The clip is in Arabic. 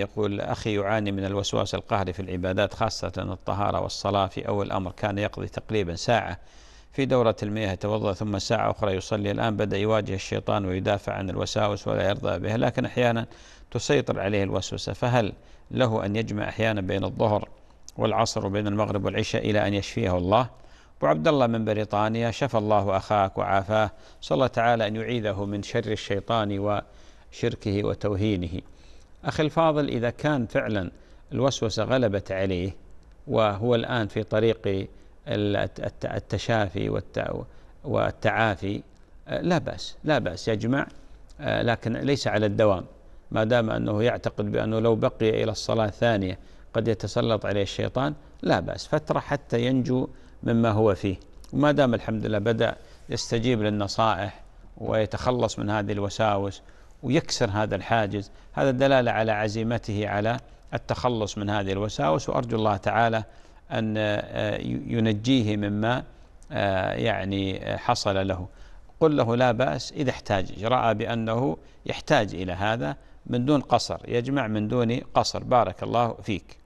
يقول أخي يعاني من الوسواس القهري في العبادات خاصة الطهارة والصلاة في أول أمر كان يقضي تقريبا ساعة في دورة المياه يتوضأ ثم ساعة أخرى يصلي الآن بدأ يواجه الشيطان ويدافع عن الوساوس ولا يرضى بها لكن أحيانا تسيطر عليه الوسوسة فهل له أن يجمع أحيانا بين الظهر والعصر وبين المغرب والعشاء إلى أن يشفيه الله أبو عبد الله من بريطانيا شفى الله أخاك وعافاه صلى الله تعالى أن يعيذه من شر الشيطان وشركه وتوهينه أخي الفاضل إذا كان فعلا الوسوسة غلبت عليه وهو الآن في طريق التشافي والتعافي آه، لا بأس لا بأس يجمع آه، لكن ليس على الدوام ما دام أنه يعتقد بأنه لو بقي إلى الصلاة الثانية قد يتسلط عليه الشيطان لا بأس فترة حتى ينجو مما هو فيه وما دام الحمد لله بدأ يستجيب للنصائح ويتخلص من هذه الوساوس ويكسر هذا الحاجز هذا دلالة على عزيمته على التخلص من هذه الوساوس وأرجو الله تعالى أن آه، ينجيه مما آه، يعني آه، حصل له قل له لا بأس إذا احتاج رأى بأنه يحتاج إلى هذا من دون قصر يجمع من دون قصر بارك الله فيك